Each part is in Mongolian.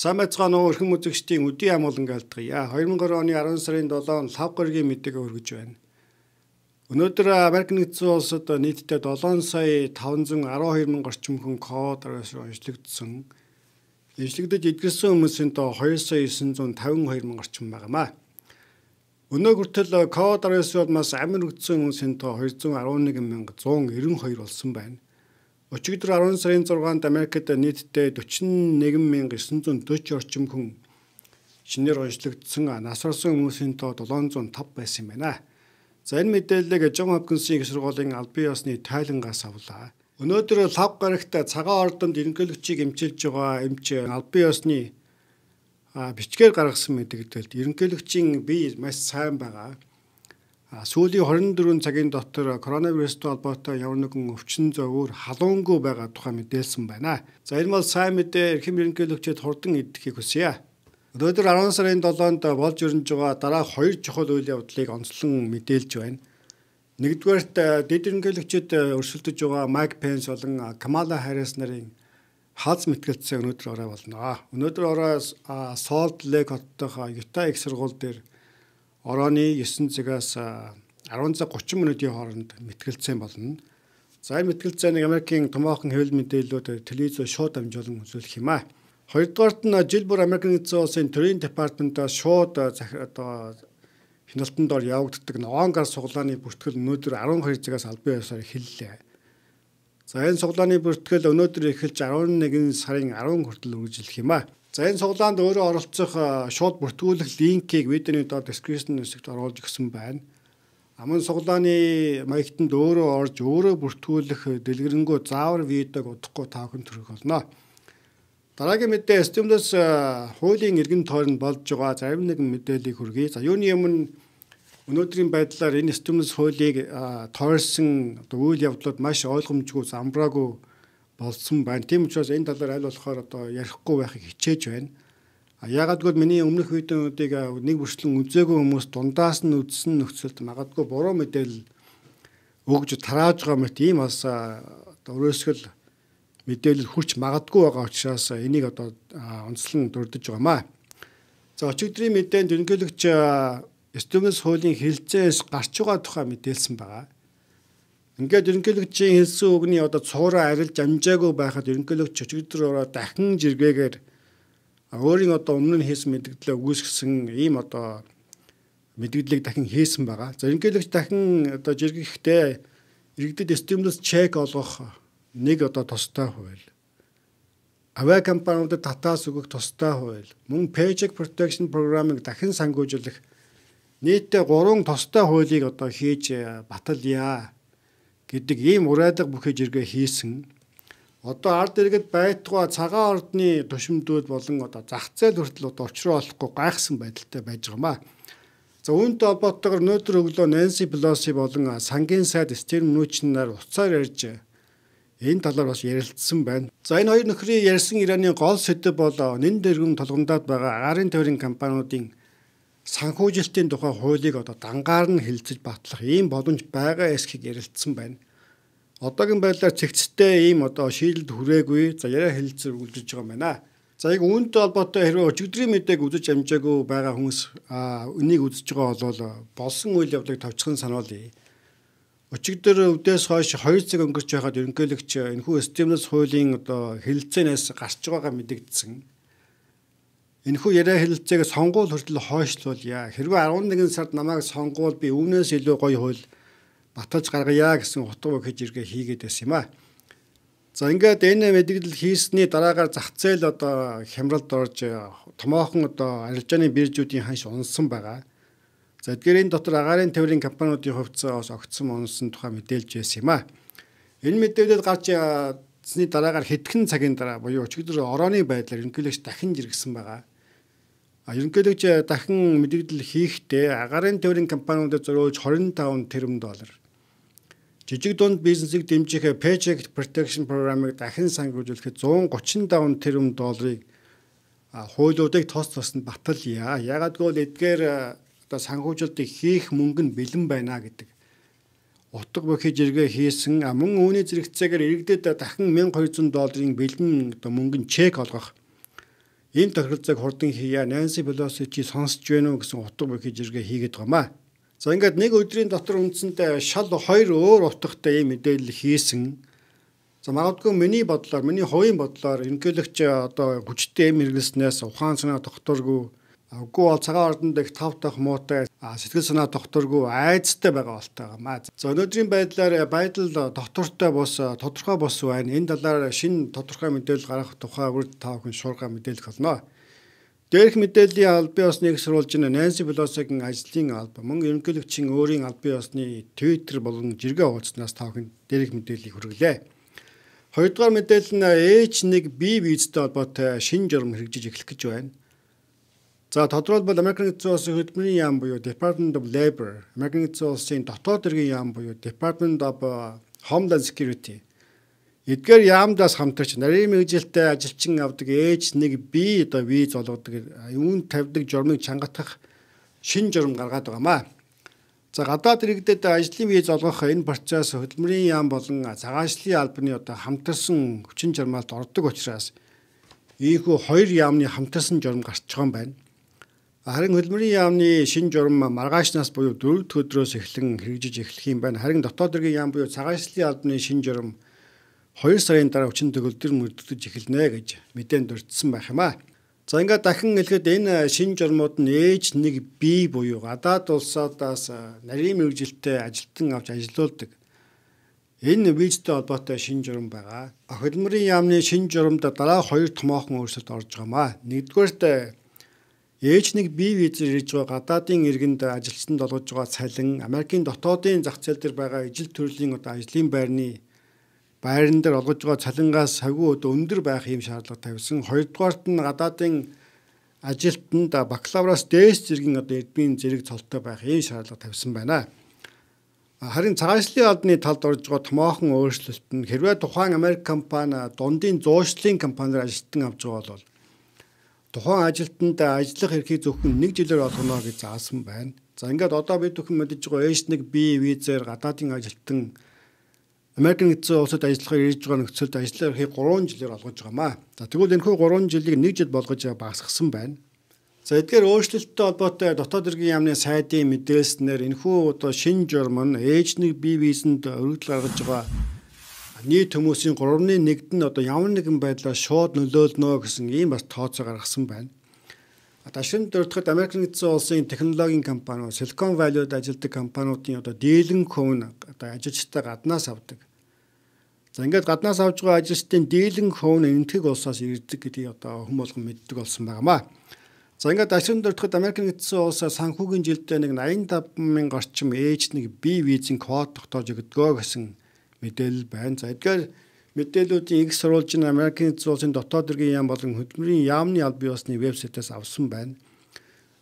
Самэцгаан өрхөн үзэгчдийн үдийн амуулан галдгая. 2020 оны 10 сарын 7-нд лав горгийн мэдээг өргөж байна. Өнөөдөр Америк нэгдсэн улсад нийтдээ 7 сая 512 мянган орчим хүн код араас онцлогдсон. Эмчлэгдэж эдгэрсэн хүмүүсийн доо 2 сая 952 мянган орчим байнамаа. Өнөө хүртэл код араас бол маш амир өгдсөн хүмүүсийн доо 211 мянга 192 болсон байна. Өчигдөр 10 сарын 6-нд Америкт нийтдээ 41940 орчим хүн шинээр онцлогдсон нас орсон хүмүүсийн тоо 705 байсан юм байна. За энэ мэдээллийг John Hopkins-ийн их сургуулийн албан ёсны тайлангаас авлаа. Өнөөдөр лав гарагт цагаан ордонд ерөнхийлөгчийг эмчилж байгаа эмч албан ёсны бичгээр гаргасан мэдээлэлд ерөнхийлөгчийн бие маш сайн байгаа сүүлийн 24 цагийн дотор коронавирустай холбоотой ямар нэгэн өвчин зовөр халуунгүй байгаа тухай мэдээлсэн байна. За энэ бол сайн мэдээ эрхэм ерөнхийлөгч хөвчөд хурдан иддэхийг хүсье. Өнөөдөр 10 сарын 7-нд болж ирж байгаа дараа хоёр чухал үйл явдлыг онцлон мэдээлж байна. Нэгдүгээрт э, дэд ерөнхийлөгчөд э, өрсөлдөж байгаа Майк Пенс болон э, Камала Харрис нарын хаз мэтгэлцээ өнөөдөр орой болно. Өнөөдөр орой Солт Лейк хотдох Юта их сургууль дээр орооны 9 цагаас 10 цаг 30 минутын хооронд мэтгэлцсэн болно. За энэ мэтгэлцээнийг Америкийн томоохон хэвлэл мэдээллүүд телевизээр шууд дамжуулан үзүүлэх юм аа. Хоёрдугаарт нь жил бүр Америкийн нэгдсэн улсын төрийн департаментаас шууд одоо хяналтанд ор явагддаг ногоон гар суглааны бүртгэл өнөөдөр 12 цагаас албан ёсоор эхэллээ. За энэ суглааны бүртгэл өнөөдөр эхэлж 11 сарын 10 хүртэл үргэлжлэх юм аа. За энэ суглаанд өөрөө оролцох шууд бүртгүүлэх линкийг видеоны доор description хэсэгт оруулж өгсөн байна. Амын суглааны маягтанд өөрөө орж өөрөө бүртгүүлэх дэлгэрэнгүй заавар видеог удахгүй та бүхэн төрөх болно. Дараагийн мэдээ Steam-дээс хуулийн иргэн тойрон болж байгаа зарим нэгэн мэдээллийг хүргэе. За юуны өмнө өнөөдрийн байдлаар энэ Steam-дээс хуулийг тойрсон үйл явдлууд маш ойлгомжгүй, замбраагүй болсон байна. Тийм учраас энэ талаар аль болохоор одоо ярихгүй байхыг хичээж байна. Яагадгүй миний өмнөх видеонуудыг нэг бүрчлэн үзээгүй хүмүүс дундаас нь үзсэн нөхцөлд магадгүй буруу мэдээлэл өгж тарааж байгаа мэт ийм бас өөрөөсгөл мэдээлэл хүрч магадгүй байгаа учраас энийг одоо онцлон дурдж байгаамаа. За өчигдрийн мэдээнд ерөнхийлөгч Стивенс хуулийн хэлцээс гарч байгаа тухай мэдээлсэн байгаа. Ингээд ерөнхийлөгчийн хэлсэн үгний одоо цуура арилж амжаагүй байхад ерөнхийлөгч чөчгдөр ороо дахин жиргээгээр өөрийн одоо өмнө нь хийсэн мэдгдлээ үүсгэсэн ийм одоо мэдгдлийг дахин хийсэн байгаа. За ерөнхийлөгч дахин одоо жиргэхдээ иргэдэд стимулус чек олгох нэг одоо тустай хууль. Авиа компаниудад татаас өгөх тустай хууль. Мөн Paycheck Protection Program-ыг дахин сангуулжлах нийтдээ 3 тустай хуулийг одоо хийж баталъя гэдэг ийм урайдаг бүхэж иргэ хийсэн. Одоо ард иргэд байтугай цагаан ордны тушимдүүд болон одоо зах зээл хүртэл одоо очроо олохгүй гайхсан байдалтай байж байгаа юм аа. За үүнтэй холбоотойгоор өнөөдөр өглөө Нэнси Плоси болон сангийн сайд Стивен Мнүчин нар уцаар ярьж энэ талаар бас ярилцсан байна. За энэ хоёр нөхрийн ярьсан Ираны гол сэдэв бол нэн дэргэн толгомдоод байгаа агарын тойрон компаниудын санхүүжилтийн тухай хуулийг одоо дангаар нь хилцэж батлах ийм боломж байгаа эсхийг ярилцсан байна. Одоогийн байдлаар цэгцтэй ийм одоо шийдэлд хүрээгүй за яриа хэлэлцээр үлдэж байгаа юм байна. За яг үүнтэй холбоотой хэрвээ өчигдрийн мэдээг үзэж амжаагүй байгаа хүмүүс энийг үзэж байгаа бол болсон үйл явдлыг товчхон сануулъя. Өчигдөр өвдөөс хойш 2 цаг өнгөрч байхад ерөнхийлөгч энэхүү системээс хуулийн одоо хэлэлцээнээс гарч байгаа мэдэгдсэн. Энэхүү яриа хэлэлцээг сонгуул хүртэл хойшлуулъя. Хэрвээ 11 сард намайг сонгуул би өмнөөс илүү гоё хөл баталж гаргая гэсэн утга үг хийж иргээ хийгээд байсан юм аа. За ингээд энэ мэдээлэл хийсний дараагаар зах зээл одоо хямралд орж томоохон одоо арилжааны биржүүдийн ханш унсан байгаа. За эдгээрийн дотор агаарын тээврийн компаниудын хувьцаа бас огцсон унсан тухай мэдээлж байсан юм аа. Энэ мэдээлэл гарч Цэсний дараагаар хэдхэн цагийн дараа буюу өчигдөр орооны байдлаар инкүлэгч дахин жиргсэн байгаа. Ерөнхийдөө дахин мэдээлэл хийхдээ агарын тээврийн компаниудад зориулж 25 тэрбум доллар жижиг дунд бизнесийг дэмжих Paycheck Protection Program-ыг дахин сангуулжуулахад 135 тэрбум долларыг хуулиудыг тос тоснд баталъя. Ягаадгүй л эдгээр одоо санхүүжилтийг хийх мөнгө нь бэлэн байна гэдэг. Утга бохиж эргээ хийсэн мөн үүний зэрэгцээгээр иргэдэд дахин 1200 долларын бэлэн одоо мөнгөний чек олгох Энэ тохиролцоог хурдан хийя. Нэнси Белосичи сонсож байна уу гэсэн утга бүх хижиргээ хийгээд байгаа маа. За ингээд нэг өдрийн дотор үндсэндээ шал хоёр өөр утгатай ийм мэдээлэл хийсэн. За магадгүй миний бодлоор, миний хувийн бодлоор инкэлэгч одоо хүчтэй эм хэрэглэснээс ухаан санаа тогтооргүй Үгүй бол цагаан ордонд их тав тах муутай сэтгэл санаа докторгүй айцтай байгаа болтой юм аа. За өнөөдрийн байдлаар э, байдал доктортой э, бус э, тодорхой бус байна. Энэ талаар шинэ тодорхой мэдээлэл гаргах тухай үр тав хүн шуурга мэдээлэх болно. Дээрх мэдээллийн аль бие осны их сурулж нь Нэнси Блосогийн ажлын алба мөн ерөнхийлөгчийн өөрийн аль бие осны Twitter болон жиргээ хуудаснаас тав хүн дээрх мэдээллийг хүргэлээ. Хоёрдугаар мэдээлэл нь H1B визтэй холбоотой шинэ журам хэрэгжиж эхлэх гэж байна. За тодорхойлбол Америкийн эзэн улсын хөдөлмөрийн яам буюу Department of Labor, Америкийн эзэн улсын дотоод иргэн яам буюу Department of Homeland Security эдгээр яамдаас хамтарч нарийн мэдлэлтэй ажилчин авдаг H1B одоо виз олгодог, юун тавьдаг журмыг чангатах шин журм гаргаад байгаа маа. За гадаад иргэдэд ажлын виз олгох энэ процесс хөдөлмөрийн яам болон цагаачлалын албаны одоо хамтарсан хүчин журмаалт ордог учраас ийхүү хоёр яамны хамтарсан журм гарч байгаа юм байна. Харин хөдөлмөрийн яамны шин журам маргаашнаас буюу 4 дэх өдрөөс эхлэн хэрэгжиж эхлэх юм байна. Харин дотоод хэргийн яам буюу цагаачлалын албаны шин журам 2 сарын дараа хүчин төгөлдөр мөрддөж эхэлнэ гэж мэдээнд өртсөн байх юм аа. За ингээд дахин хэлэхэд энэ шин журмууд нь ээж нэг бие буюу гадаад улсаадаас нарийн мэрэгжилтэй ажилтан авч ажилуулдаг. Энэ визтэй холбоотой шин журам байгаа. Хөдөлмөрийн яамны шин журамд дараа хоёр томоохон өөрчлөлт орж байгаа юм аа. Нэгдүгээрт Ээж нэг бие визээр ирж байгаа гадаадын иргэнд ажилтнанд олгож байгаа цалин Америкийн дотоодын зах зээл дээр байгаа ижил төрлийн одоо ажлын байрны байран дээр олгож байгаа цалингаас сагуу одоо өндөр байх юм шаардлага тавьсан. Хоёрдугаарт нь гадаадын ажилтнанд бакалавраас дээш зэргийн одоо эдмийн зэрэг цолтой байх ийм шаардлага тавьсан байна. Харин цаашлын албаны талд орж байгаа томоохон өөрчлөлт нь хэрвээ тухайн Америк компани дундын зуушлын компаниар ажилтан авч байгаа бол тухайн ажилтанд ажиллах эрхийг зөвхөн 1 жилээр олгоно гэж заасан байна. За ингээд одоо бид бүхэн мэдэж байгаа H1 B визээр гадаадын ажилтан Америкийн нэгдсэн улсад ажиллахаар ирж байгаа нөхцөлд ажиллах эрхийг 3 жилээр олгож байгаамаа. За тэгвэл энэхүү 3 жилийг 1 жил болгож багасгасан байна. За эдгээр өөрчлөлттэй холбоотой дотоод иргэн яамны сайдын мэдээлснээр энэхүү одоо шинэ журам нь H1B визэнд өргөдөл гаргаж байгаа нийт хүмүүсийн 3.1-д нь одоо ямар нэгэн байдлаар шууд нөлөөлнө гэсэн ийм бас тооцоо гаргасан байна. Ташин дөрөвдөд Америк нэгдсэн улсын технологийн компаниуд Silicon Valley-д ажилладаг компаниудын одоо дийлэн хувь одоо ажилчтай гаднаас авдаг. За ингээд гаднаас авж байгаа ажилчдын дийлэн хувь нь энтэг улсаас ирдэг гэдгийг одоо хүмүүс болгон мэддэг болсон байнамаа. За ингээд Ашин дөрөвдөд Америк нэгдсэн улсаас санхүүгийн жилдээ нэг 85000 орчим ээж нэг B визийн код тогтоож өгдөгөө гэсэн мэдээлэл байна. За эдгээр мэдээллүүдийн их сурвалж нь Америкийн зуулын дотоод иргэн яам болон хөдөлмөрийн яамны аль бий болсны вебсайтаас авсан байна.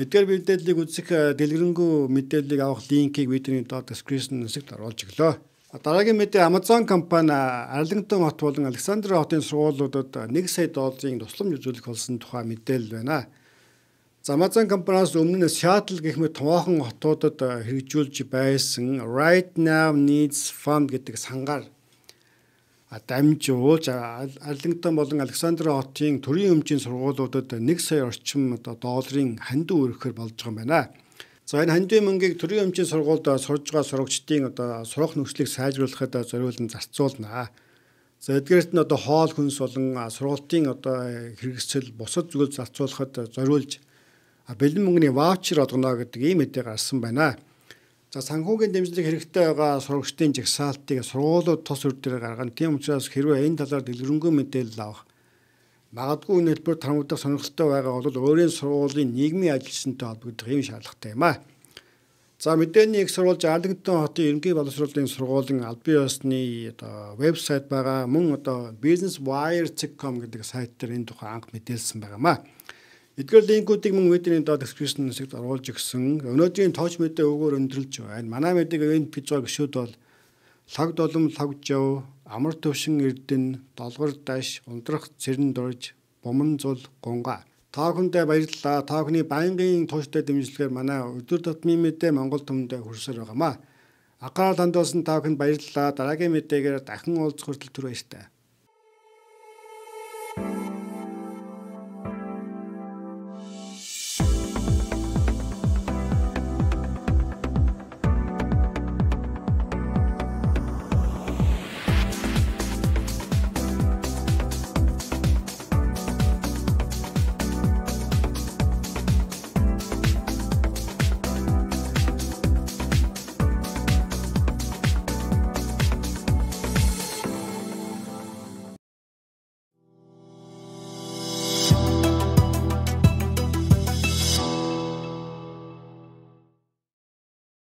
Эдгээр мэдээллийг үзэх э, дэлгэрэнгүй мэдээллийг авах линкийг бидний доод description хэсэгт оруулж өглөө. Дараагийн мэдээ Amazon компани Арлингтон хот болон Александрия хотын сургуулиудад 1 сая долларын тусламж үзүүлэх болсон тухай мэдээлэл байна. Замазан компаниас өмнө Seattle гэх мэт томоохон хотуудад хэрэгжүүлж байсан Right Now Needs Fund гэдэг сангаар дамжуулж Арлингтон болон Александр хотын төрийн өмчийн сургуулиудад 1 сая орчим долларын хандив өргөхөр болж байгаа юм байна. За энэ хандив мөнгийг төрийн өмчийн сургуульд сурж байгаа сурагчдын одоо сурах нөхцөлийг сайжруулахад зориулсан зарцуулнаа. За эдгээрт нь одоо хоол хүнс болон сургуулийн одоо хэрэгсэл бусад зүйл зарцуулахад зориулж бэлэн мөнгөний ваучер олгоно гэдэг ийм мэдээ гарсан байна. За санхүүгийн дэмжлэг хэрэгтэй байгаа сурагчдын жагсаалтыг сургуулиуд тус үр дээр гаргана. Тийм учраас хэрвээ энэ талаар дэлгэрэнгүй мэдээлэл авах магадгүй энэ хэлбэр тарамдах сонирхолтой байгаа бол өөрийн сургуулийн нийгмийн ажилчнтай холбогдох ийм шаардлагатай юм аа. За мэдээний их сурвалж Арлингтон хотын ерөнхий боловсруулалтын сургуулийн аль бие усны одоо вебсайт байгаа. Мөн одоо businesswire.com гэдэг сайт дээр энэ тухай анх мэдээлсэн байгаа юм аа. Эдгээр линкүүдийг мөн мэдээний доод description хэсэгт оруулж өгсөн. Өнөөдрийн тооч мэдээ өгөөр өндөрлж байна. Манай мэдээг энд гэж байгаа гүшүүд бол лог долом лог жав, амар төвшин эрдэн, долгор даш, ундрах цэрэн дурж, буман зул гунгаа. Тоохондоо баярлалаа. Тоохны байнгын тууштай дэмжлэгээр манай өдөр тутмын мэдээ Монгол түмэндээ хүрсээр байгаамаа. Агаар танд болсон тоохонд баярлалаа. Дараагийн мэдээгээр дахин уулзах хүртэл түр баяртай.